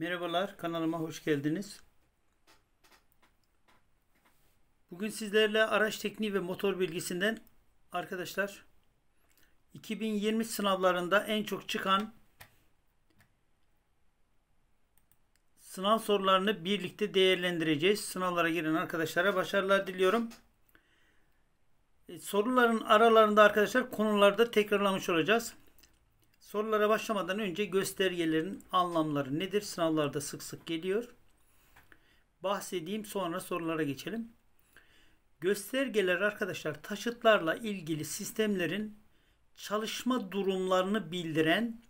Merhabalar, kanalıma hoş geldiniz. Bugün sizlerle araç tekniği ve motor bilgisinden arkadaşlar 2020 sınavlarında en çok çıkan sınav sorularını birlikte değerlendireceğiz. Sınavlara giren arkadaşlara başarılar diliyorum. E, soruların aralarında arkadaşlar konularda tekrarlamış olacağız. Sorulara başlamadan önce göstergelerin anlamları nedir? Sınavlarda sık sık geliyor. Bahsedeyim sonra sorulara geçelim. Göstergeler arkadaşlar taşıtlarla ilgili sistemlerin çalışma durumlarını bildiren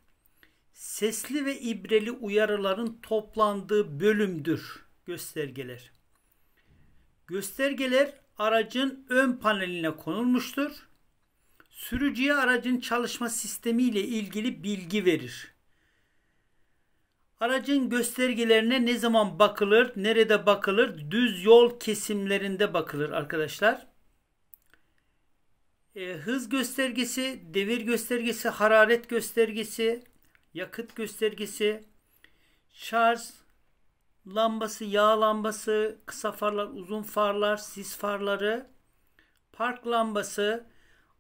sesli ve ibreli uyarıların toplandığı bölümdür göstergeler. Göstergeler aracın ön paneline konulmuştur Sürücüye aracın çalışma sistemi ile ilgili bilgi verir. Aracın göstergelerine ne zaman bakılır, nerede bakılır? Düz yol kesimlerinde bakılır arkadaşlar. E, hız göstergesi, devir göstergesi, hararet göstergesi, yakıt göstergesi, şarj lambası, yağ lambası, kısa farlar, uzun farlar, sis farları, park lambası,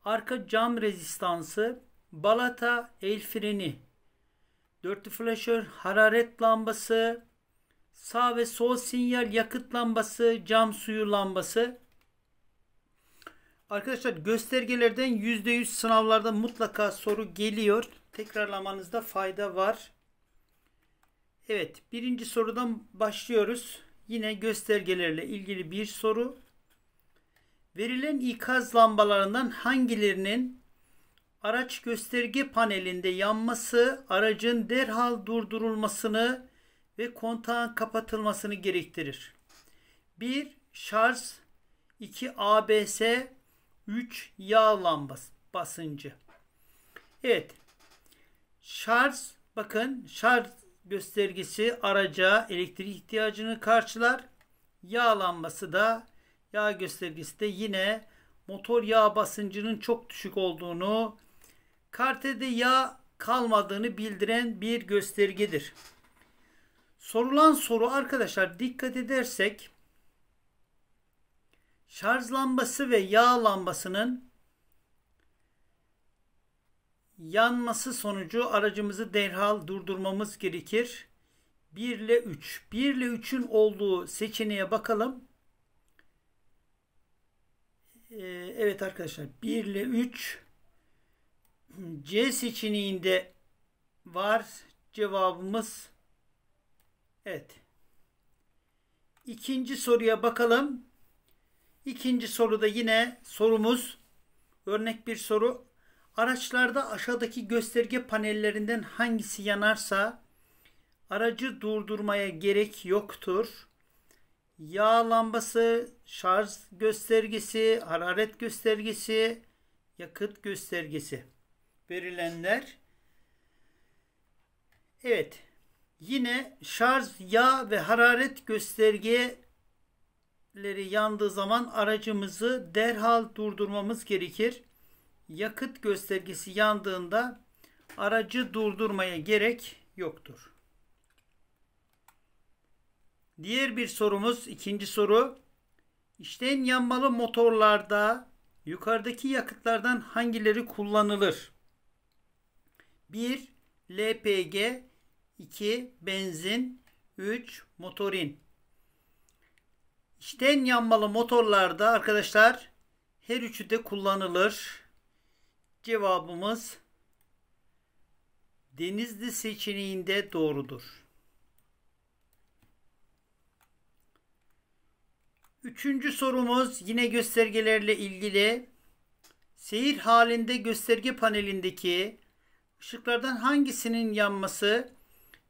arka cam rezistansı, balata el freni, dörtlü flaşör, hararet lambası, sağ ve sol sinyal yakıt lambası, cam suyu lambası. Arkadaşlar göstergelerden %100 sınavlarda mutlaka soru geliyor. Tekrarlamanızda fayda var. Evet birinci sorudan başlıyoruz. Yine göstergelerle ilgili bir soru. Verilen ikaz lambalarından hangilerinin araç gösterge panelinde yanması aracın derhal durdurulmasını ve kontağın kapatılmasını gerektirir. 1. Şarj 2. ABS 3. Yağ lambası basıncı. Evet. Şarj bakın şarj göstergesi araca elektrik ihtiyacını karşılar. Yağ lambası da yağ göstergesi de yine motor yağ basıncının çok düşük olduğunu, kartede yağ kalmadığını bildiren bir göstergedir. Sorulan soru arkadaşlar dikkat edersek şarj lambası ve yağ lambasının yanması sonucu aracımızı derhal durdurmamız gerekir. 1 ile 3. 1 ile 3'ün olduğu seçeneğe bakalım. Ee, evet arkadaşlar 1 ile 3 C seçeneğinde var cevabımız evet. ikinci soruya bakalım. ikinci soruda yine sorumuz örnek bir soru. Araçlarda aşağıdaki gösterge panellerinden hangisi yanarsa aracı durdurmaya gerek yoktur yağ lambası, şarj göstergesi, hararet göstergesi, yakıt göstergesi verilenler. Evet. Yine şarj, yağ ve hararet göstergeleri yandığı zaman aracımızı derhal durdurmamız gerekir. Yakıt göstergesi yandığında aracı durdurmaya gerek yoktur. Diğer bir sorumuz ikinci soru. İşten yanmalı motorlarda yukarıdaki yakıtlardan hangileri kullanılır? 1. LPG 2. Benzin 3. Motorin İşten yanmalı motorlarda arkadaşlar her üçü de kullanılır. Cevabımız Denizli seçeneğinde doğrudur. Üçüncü sorumuz yine göstergelerle ilgili. Seyir halinde gösterge panelindeki ışıklardan hangisinin yanması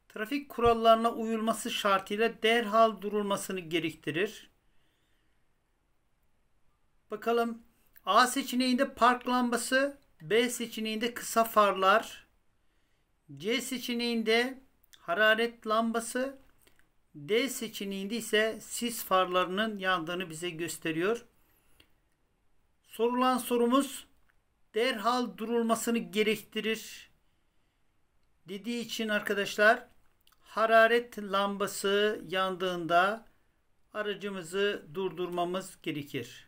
trafik kurallarına uyulması şartıyla derhal durulmasını gerektirir? Bakalım A seçeneğinde park lambası, B seçeneğinde kısa farlar, C seçeneğinde hararet lambası, D seçeneğinde ise sis farlarının yandığını bize gösteriyor. Sorulan sorumuz derhal durulmasını gerektirir dediği için arkadaşlar hararet lambası yandığında aracımızı durdurmamız gerekir.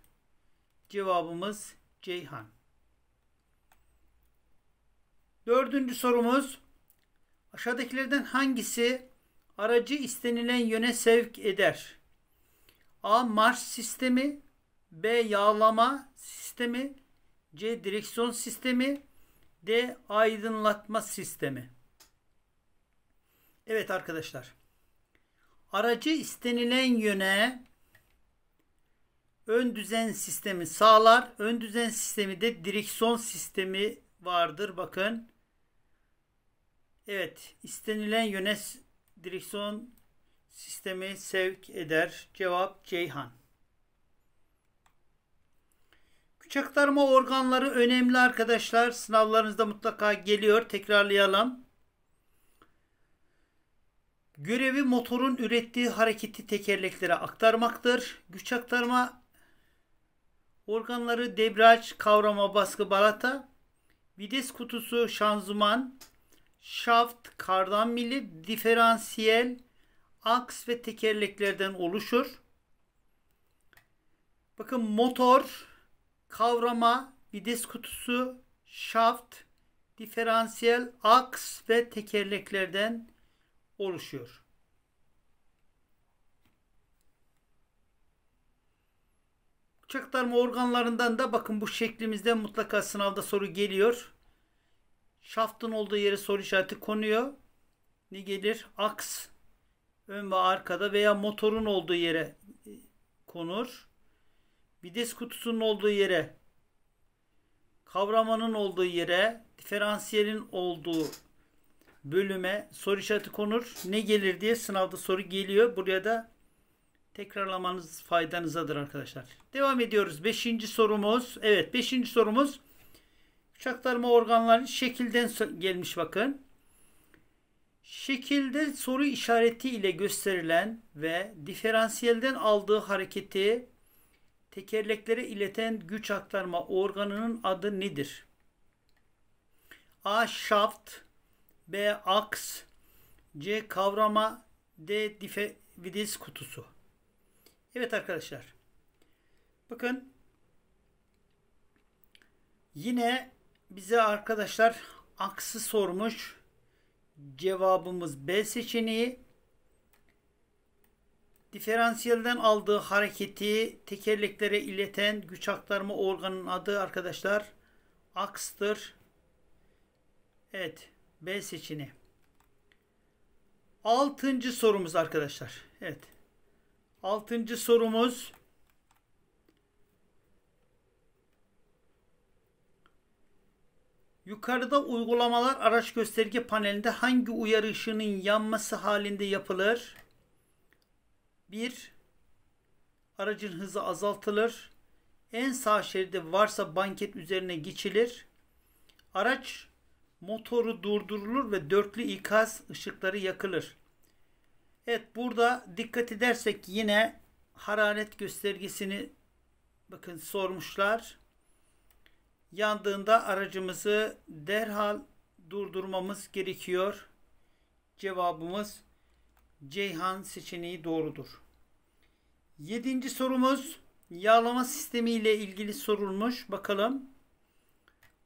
Cevabımız Ceyhan. Dördüncü sorumuz aşağıdakilerden hangisi aracı istenilen yöne sevk eder. A. Marş sistemi B. Yağlama sistemi C. Direksiyon sistemi D. Aydınlatma sistemi Evet arkadaşlar. Aracı istenilen yöne ön düzen sistemi sağlar. Ön düzen sistemi de direksiyon sistemi vardır. Bakın. Evet. istenilen yöne direksiyon sistemi sevk eder? Cevap Ceyhan. Güç aktarma organları önemli arkadaşlar. Sınavlarınızda mutlaka geliyor. Tekrarlayalım. Görevi motorun ürettiği hareketi tekerleklere aktarmaktır. Güç aktarma organları debriyaj, kavrama, baskı, balata, vites kutusu, şanzıman, şaft, kardan mili, diferansiyel, aks ve tekerleklerden oluşur. Bakın motor, kavrama, vites kutusu, şaft, diferansiyel, aks ve tekerleklerden oluşuyor. Bıçaklarma organlarından da bakın bu şeklimizde mutlaka sınavda soru geliyor. Şaftın olduğu yere soru işareti konuyor. Ne gelir? Aks ön ve arkada veya motorun olduğu yere e, konur. Vites kutusunun olduğu yere, kavramanın olduğu yere, diferansiyelin olduğu bölüme soru işareti konur. Ne gelir diye sınavda soru geliyor. Buraya da tekrarlamanız faydanızadır arkadaşlar. Devam ediyoruz. Beşinci sorumuz. Evet beşinci sorumuz. Çaktarma organları şekilden gelmiş bakın. Şekilde soru işareti ile gösterilen ve diferansiyelden aldığı hareketi tekerleklere ileten güç aktarma organının adı nedir? A. Şaft B. Aks C. Kavrama D. Dife, kutusu Evet arkadaşlar. Bakın yine bize arkadaşlar aksı sormuş. Cevabımız B seçeneği. Diferansiyelden aldığı hareketi tekerleklere ileten güç aktarma organının adı arkadaşlar akstır. Evet B seçeneği. Altıncı sorumuz arkadaşlar. Evet. Altıncı sorumuz Yukarıda uygulamalar araç gösterge panelinde hangi uyarı ışığının yanması halinde yapılır? 1. Aracın hızı azaltılır. En sağ şeride varsa banket üzerine geçilir. Araç motoru durdurulur ve dörtlü ikaz ışıkları yakılır. Evet burada dikkat edersek yine hararet göstergesini bakın sormuşlar yandığında aracımızı derhal durdurmamız gerekiyor. Cevabımız Ceyhan seçeneği doğrudur. Yedinci sorumuz yağlama sistemi ile ilgili sorulmuş. Bakalım.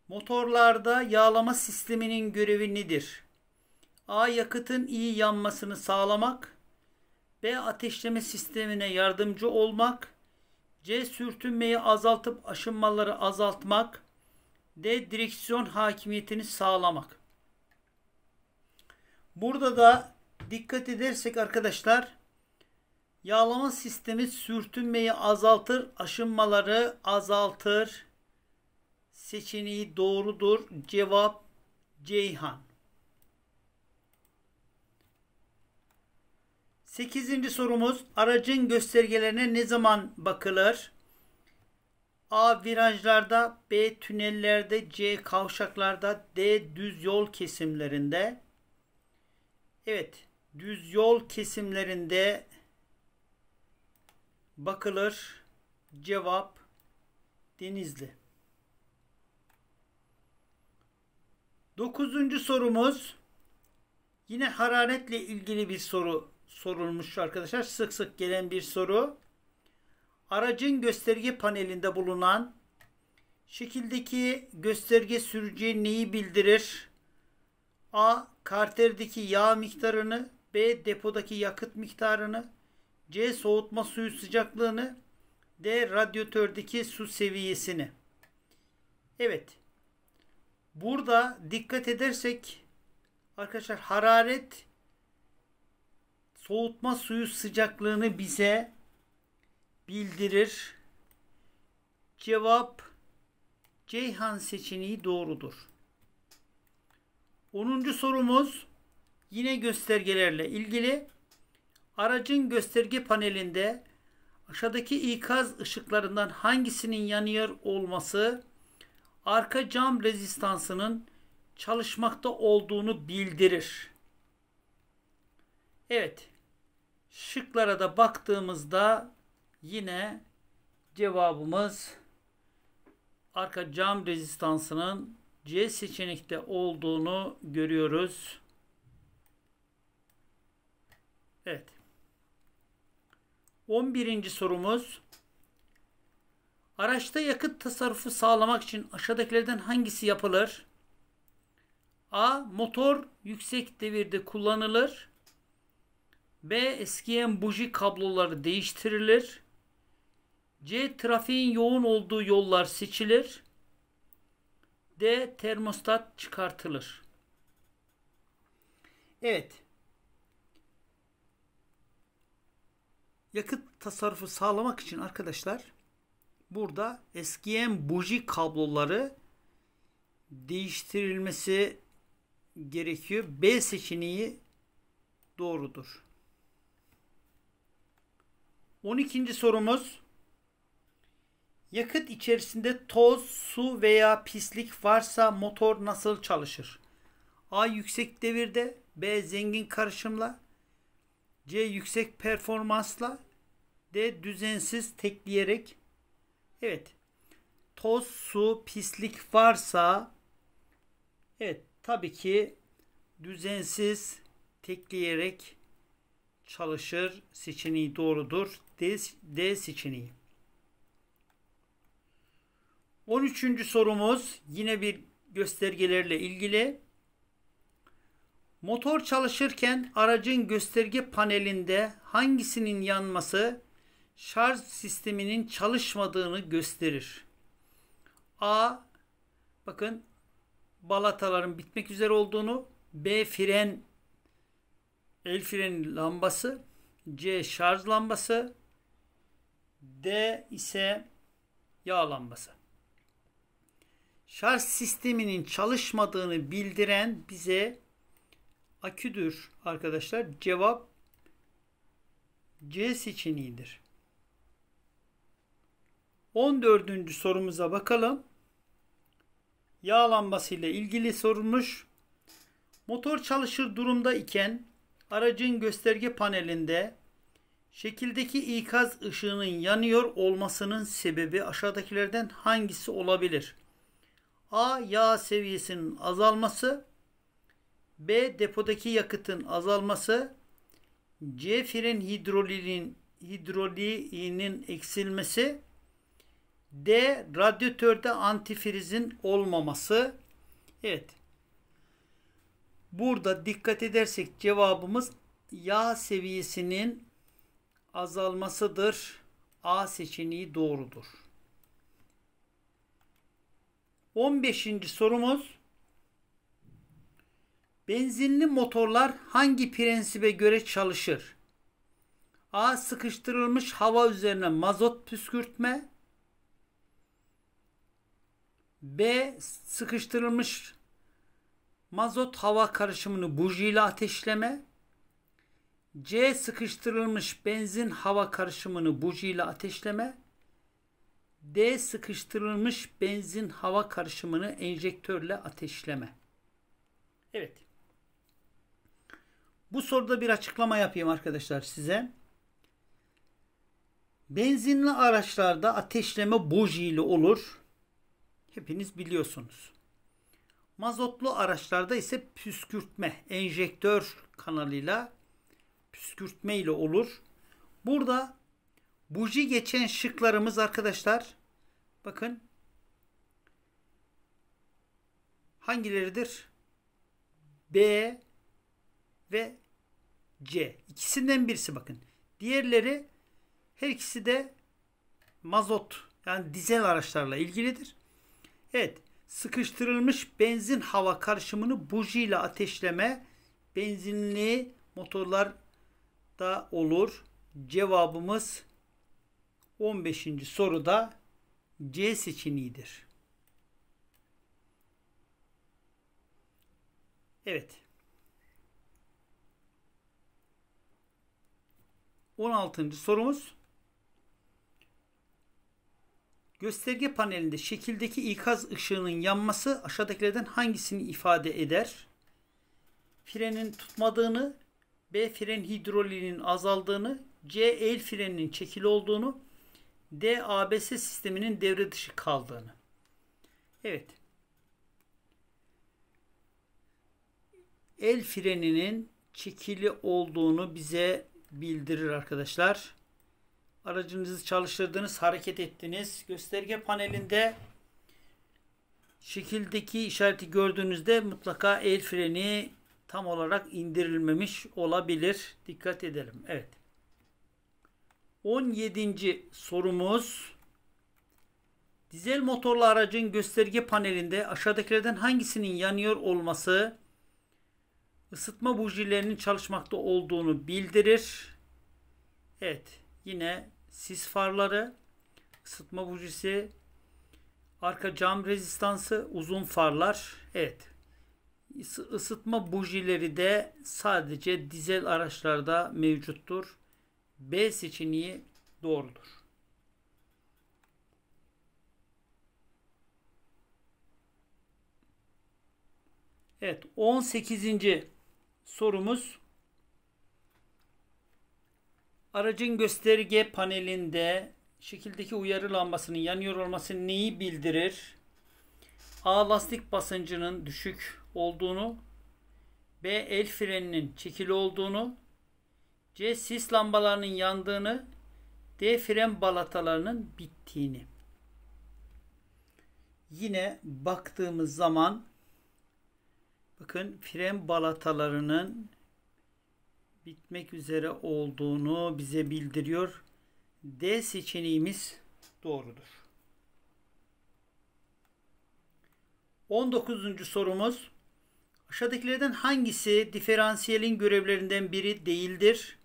Motorlarda yağlama sisteminin görevi nedir? A. Yakıtın iyi yanmasını sağlamak. B. Ateşleme sistemine yardımcı olmak. C. Sürtünmeyi azaltıp aşınmaları azaltmak de Direksiyon hakimiyetini sağlamak. Burada da dikkat edersek arkadaşlar yağlama sistemi sürtünmeyi azaltır, aşınmaları azaltır. Seçeneği doğrudur. Cevap Ceyhan. 8. sorumuz aracın göstergelerine ne zaman bakılır? A virajlarda, B tünellerde, C kavşaklarda, D düz yol kesimlerinde. Evet, düz yol kesimlerinde bakılır. Cevap Denizli. Dokuzuncu sorumuz yine hararetle ilgili bir soru sorulmuş arkadaşlar. Sık sık gelen bir soru. Aracın gösterge panelinde bulunan şekildeki gösterge sürücüye neyi bildirir? A. Karterdeki yağ miktarını B. Depodaki yakıt miktarını C. Soğutma suyu sıcaklığını D. Radyatördeki su seviyesini Evet. Burada dikkat edersek arkadaşlar hararet soğutma suyu sıcaklığını bize bildirir. Cevap Ceyhan seçeneği doğrudur. 10. sorumuz yine göstergelerle ilgili. Aracın gösterge panelinde aşağıdaki ikaz ışıklarından hangisinin yanıyor olması arka cam rezistansının çalışmakta olduğunu bildirir. Evet. Şıklara da baktığımızda Yine cevabımız arka cam rezistansının C seçenekte olduğunu görüyoruz. Evet. 11. sorumuz. Araçta yakıt tasarrufu sağlamak için aşağıdakilerden hangisi yapılır? A. Motor yüksek devirde kullanılır. B. Eskiyen buji kabloları değiştirilir. C. Trafiğin yoğun olduğu yollar seçilir. D. Termostat çıkartılır. Evet. Yakıt tasarrufu sağlamak için arkadaşlar burada eskiyen buji kabloları değiştirilmesi gerekiyor. B seçeneği doğrudur. 12. sorumuz Yakıt içerisinde toz, su veya pislik varsa motor nasıl çalışır? A. Yüksek devirde B. Zengin karışımla C. Yüksek performansla D. Düzensiz tekleyerek Evet. Toz, su, pislik varsa evet tabii ki düzensiz tekleyerek çalışır seçeneği doğrudur. D, D seçeneği. 13. sorumuz yine bir göstergelerle ilgili. Motor çalışırken aracın gösterge panelinde hangisinin yanması şarj sisteminin çalışmadığını gösterir. A bakın balataların bitmek üzere olduğunu, B fren el fren lambası, C şarj lambası, D ise yağ lambası şarj sisteminin çalışmadığını bildiren bize aküdür arkadaşlar. Cevap C seçeneğidir. 14. sorumuza bakalım. Yağlanması ile ilgili sorulmuş. Motor çalışır durumda iken aracın gösterge panelinde şekildeki ikaz ışığının yanıyor olmasının sebebi aşağıdakilerden hangisi olabilir? A. Yağ seviyesinin azalması B. Depodaki yakıtın azalması C. Fren hidroliğinin, hidroliğinin eksilmesi D. Radyatörde antifrizin olmaması Evet. Burada dikkat edersek cevabımız yağ seviyesinin azalmasıdır. A seçeneği doğrudur. 15. sorumuz Benzinli motorlar hangi prensibe göre çalışır? A. Sıkıştırılmış hava üzerine mazot püskürtme. B. Sıkıştırılmış mazot hava karışımını bujiyle ateşleme. C. Sıkıştırılmış benzin hava karışımını bujiyle ateşleme. D sıkıştırılmış benzin hava karışımını enjektörle ateşleme. Evet. Bu soruda bir açıklama yapayım arkadaşlar size. Benzinli araçlarda ateşleme buji ile olur. Hepiniz biliyorsunuz. Mazotlu araçlarda ise püskürtme, enjektör kanalıyla püskürtme ile olur. Burada buji geçen şıklarımız arkadaşlar Bakın hangileridir? B ve C. İkisinden birisi bakın. Diğerleri her ikisi de mazot yani dizel araçlarla ilgilidir. Evet sıkıştırılmış benzin hava karışımını buji ile ateşleme benzinli motorlar da olur. Cevabımız 15. soruda C seçeneğidir. Evet. 16. sorumuz Gösterge panelinde şekildeki ikaz ışığının yanması aşağıdakilerden hangisini ifade eder? Frenin tutmadığını, B fren hidrolinin azaldığını, C el freninin çekili olduğunu, DABS sisteminin devre dışı kaldığını. Evet. El freninin çekili olduğunu bize bildirir arkadaşlar. Aracınızı çalıştırdınız, hareket ettiniz. Gösterge panelinde şekildeki işareti gördüğünüzde mutlaka el freni tam olarak indirilmemiş olabilir. Dikkat edelim. Evet. 17. sorumuz dizel motorlu aracın gösterge panelinde aşağıdakilerden hangisinin yanıyor olması ısıtma bujilerinin çalışmakta olduğunu bildirir. Evet yine sis farları, ısıtma bujisi, arka cam rezistansı, uzun farlar. Evet ısıtma bujileri de sadece dizel araçlarda mevcuttur. B seçeneği doğrudur. Evet 18. sorumuz aracın gösterge panelinde şekildeki uyarı lambasının yanıyor olması neyi bildirir? A. Lastik basıncının düşük olduğunu B. El freninin çekili olduğunu C. Sis lambalarının yandığını. D. Fren balatalarının bittiğini. Yine baktığımız zaman bakın fren balatalarının bitmek üzere olduğunu bize bildiriyor. D seçeneğimiz doğrudur. 19. sorumuz Aşağıdakilerden hangisi diferansiyelin görevlerinden biri değildir?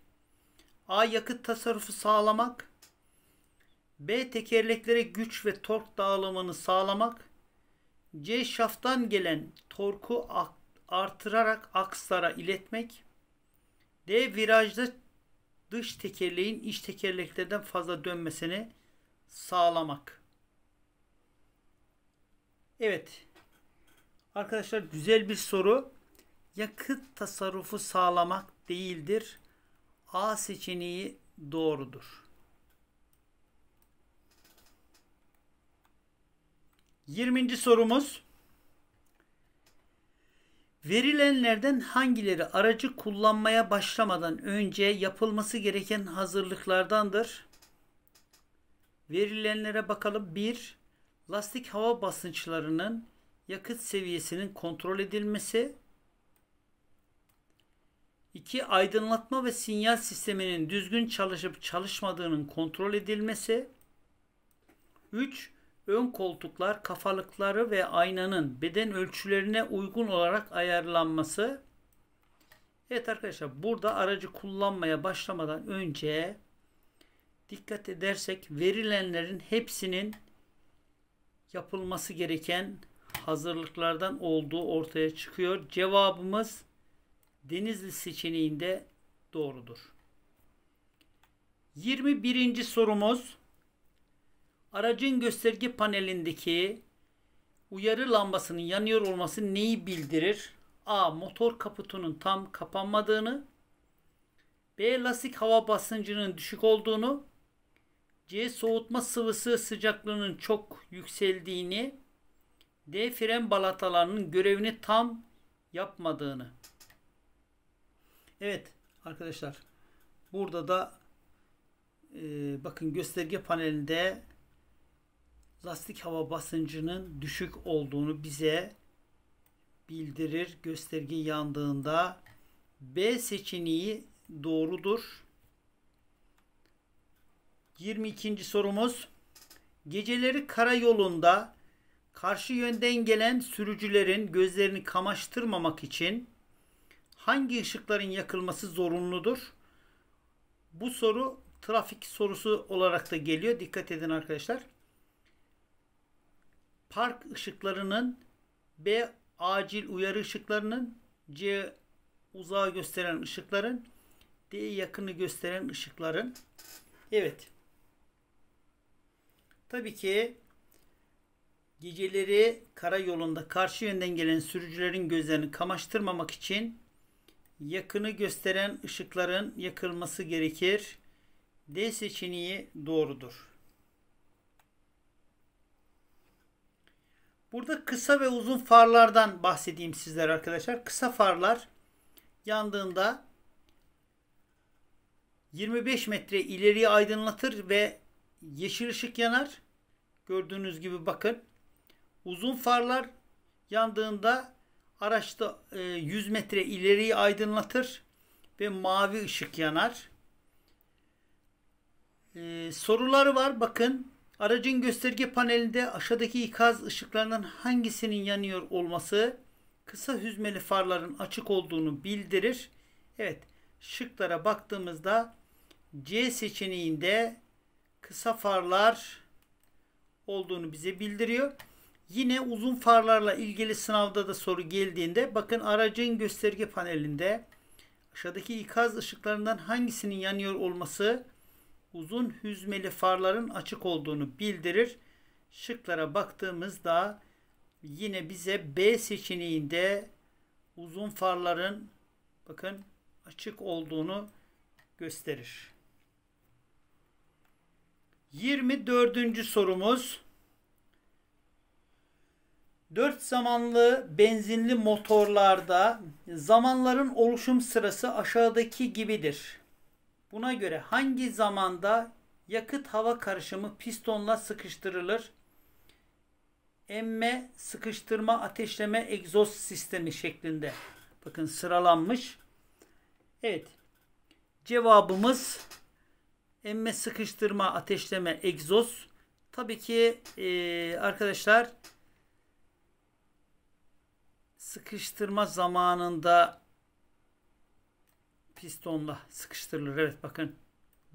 A. Yakıt tasarrufu sağlamak. B. Tekerleklere güç ve tork dağılımını sağlamak. C. Şaftan gelen torku artırarak akslara iletmek. D. Virajda dış tekerleğin iç tekerleklerden fazla dönmesini sağlamak. Evet. Arkadaşlar güzel bir soru. Yakıt tasarrufu sağlamak değildir. A seçeneği doğrudur. Yirminci sorumuz Verilenlerden hangileri aracı kullanmaya başlamadan önce yapılması gereken hazırlıklardandır? Verilenlere bakalım. 1. Lastik hava basınçlarının yakıt seviyesinin kontrol edilmesi. 2. Aydınlatma ve sinyal sisteminin düzgün çalışıp çalışmadığının kontrol edilmesi. 3. Ön koltuklar, kafalıkları ve aynanın beden ölçülerine uygun olarak ayarlanması. Evet arkadaşlar burada aracı kullanmaya başlamadan önce dikkat edersek verilenlerin hepsinin yapılması gereken hazırlıklardan olduğu ortaya çıkıyor. Cevabımız Denizli seçeneğinde doğrudur. 21. sorumuz aracın gösterge panelindeki uyarı lambasının yanıyor olması neyi bildirir? A. Motor kaputunun tam kapanmadığını B. Lastik hava basıncının düşük olduğunu C. Soğutma sıvısı sıcaklığının çok yükseldiğini D. Fren balatalarının görevini tam yapmadığını Evet arkadaşlar burada da e, bakın gösterge panelinde lastik hava basıncının düşük olduğunu bize bildirir. Gösterge yandığında B seçeneği doğrudur. 22. sorumuz. Geceleri karayolunda karşı yönden gelen sürücülerin gözlerini kamaştırmamak için hangi ışıkların yakılması zorunludur? Bu soru trafik sorusu olarak da geliyor. Dikkat edin arkadaşlar. Park ışıklarının B acil uyarı ışıklarının C uzağı gösteren ışıkların D yakını gösteren ışıkların Evet. Tabii ki geceleri karayolunda karşı yönden gelen sürücülerin gözlerini kamaştırmamak için yakını gösteren ışıkların yakılması gerekir. D seçeneği doğrudur. Burada kısa ve uzun farlardan bahsedeyim sizler arkadaşlar. Kısa farlar yandığında 25 metre ileriye aydınlatır ve yeşil ışık yanar. Gördüğünüz gibi bakın. Uzun farlar yandığında Araçta 100 e, metre ileriyi aydınlatır ve mavi ışık yanar. E, soruları var bakın. Aracın gösterge panelinde aşağıdaki ikaz ışıklarından hangisinin yanıyor olması kısa hüzmeli farların açık olduğunu bildirir. Evet şıklara baktığımızda C seçeneğinde kısa farlar olduğunu bize bildiriyor. Yine uzun farlarla ilgili sınavda da soru geldiğinde bakın aracın gösterge panelinde aşağıdaki ikaz ışıklarından hangisinin yanıyor olması uzun hüzmeli farların açık olduğunu bildirir. Şıklara baktığımızda yine bize B seçeneğinde uzun farların bakın açık olduğunu gösterir. 24. sorumuz Dört zamanlı benzinli motorlarda zamanların oluşum sırası aşağıdaki gibidir. Buna göre hangi zamanda yakıt hava karışımı pistonla sıkıştırılır? Emme, sıkıştırma, ateşleme, egzoz sistemi şeklinde. Bakın sıralanmış. Evet. Cevabımız emme, sıkıştırma, ateşleme, egzoz. Tabii ki e, arkadaşlar sıkıştırma zamanında pistonla sıkıştırılır. Evet bakın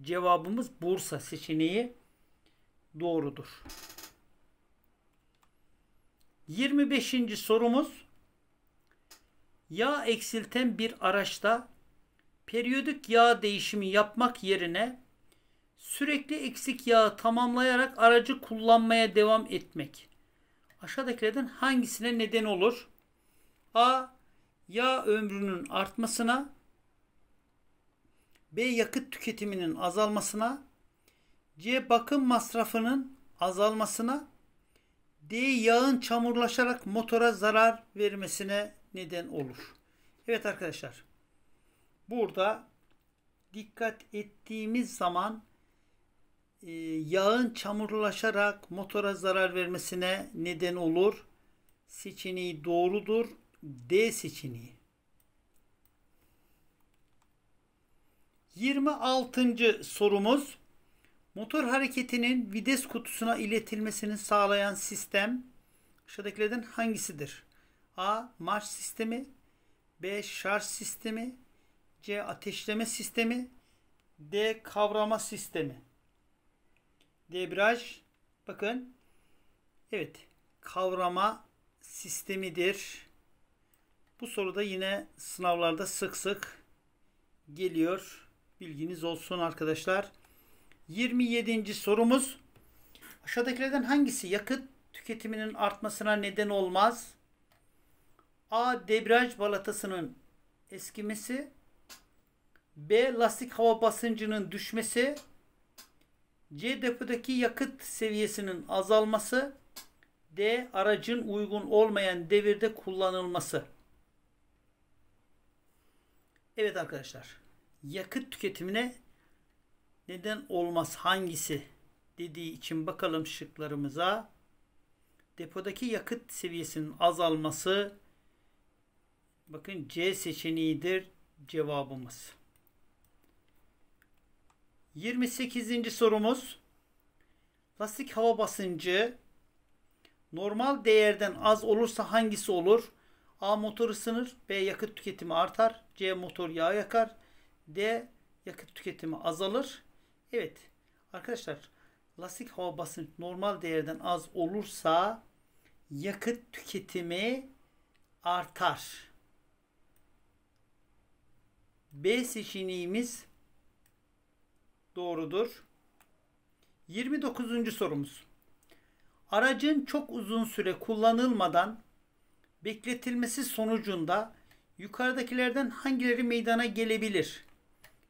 cevabımız Bursa seçeneği doğrudur. 25. sorumuz yağ eksilten bir araçta periyodik yağ değişimi yapmak yerine sürekli eksik yağı tamamlayarak aracı kullanmaya devam etmek. Aşağıdakilerden hangisine neden olur? A. Yağ ömrünün artmasına B. Yakıt tüketiminin azalmasına C. Bakım masrafının azalmasına D. Yağın çamurlaşarak motora zarar vermesine neden olur. Evet arkadaşlar. Burada dikkat ettiğimiz zaman e, yağın çamurlaşarak motora zarar vermesine neden olur. Seçeneği doğrudur D seçeneği. 26. sorumuz motor hareketinin vites kutusuna iletilmesini sağlayan sistem aşağıdakilerden hangisidir? A. Marş sistemi B. Şarj sistemi C. Ateşleme sistemi D. Kavrama sistemi Debraj bakın evet kavrama sistemidir. Bu soruda yine sınavlarda sık sık geliyor. Bilginiz olsun arkadaşlar. 27. sorumuz aşağıdakilerden hangisi yakıt tüketiminin artmasına neden olmaz? A. Debriyaj balatasının eskimesi B. Lastik hava basıncının düşmesi C. Depodaki yakıt seviyesinin azalması D. Aracın uygun olmayan devirde kullanılması Evet arkadaşlar. Yakıt tüketimine neden olmaz hangisi dediği için bakalım şıklarımıza. Depodaki yakıt seviyesinin azalması bakın C seçeneğidir cevabımız. 28. sorumuz. Lastik hava basıncı normal değerden az olursa hangisi olur? A motor ısınır, B yakıt tüketimi artar, C. Motor yağ yakar. D. Yakıt tüketimi azalır. Evet. Arkadaşlar lastik hava basıncı normal değerden az olursa yakıt tüketimi artar. B seçeneğimiz doğrudur. 29. sorumuz. Aracın çok uzun süre kullanılmadan bekletilmesi sonucunda Yukarıdakilerden hangileri meydana gelebilir?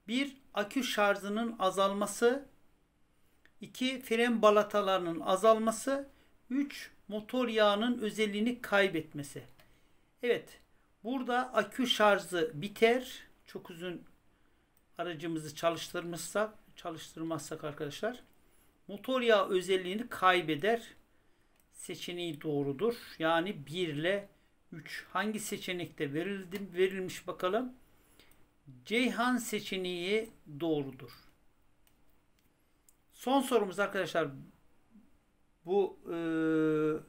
1. Akü şarjının azalması. 2. Fren balatalarının azalması. 3. Motor yağının özelliğini kaybetmesi. Evet. Burada akü şarjı biter. Çok uzun aracımızı çalıştırmışsak, çalıştırmazsak arkadaşlar motor yağı özelliğini kaybeder. Seçeneği doğrudur. Yani 1 ile 3 hangi seçenekte verildi, verilmiş bakalım. Ceyhan seçeneği doğrudur. Son sorumuz arkadaşlar bu e,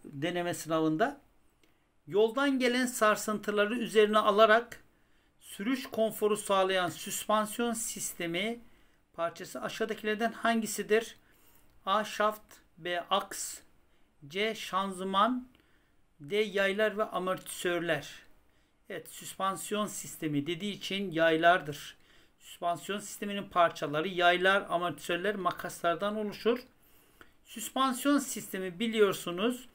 deneme sınavında yoldan gelen sarsıntıları üzerine alarak sürüş konforu sağlayan süspansiyon sistemi parçası aşağıdakilerden hangisidir? A. Şaft B. Aks C. Şanzıman D yaylar ve amortisörler. Evet süspansiyon sistemi dediği için yaylardır. Süspansiyon sisteminin parçaları yaylar, amortisörler makaslardan oluşur. Süspansiyon sistemi biliyorsunuz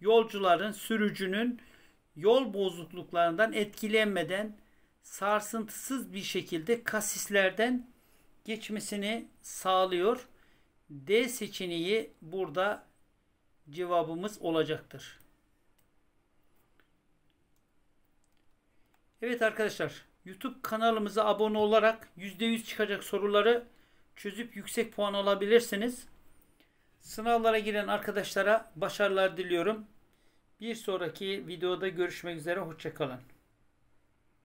yolcuların, sürücünün yol bozukluklarından etkilenmeden sarsıntısız bir şekilde kasislerden geçmesini sağlıyor. D seçeneği burada cevabımız olacaktır. Evet arkadaşlar YouTube kanalımıza abone olarak %100 çıkacak soruları çözüp yüksek puan alabilirsiniz. Sınavlara giren arkadaşlara başarılar diliyorum. Bir sonraki videoda görüşmek üzere. Hoşçakalın.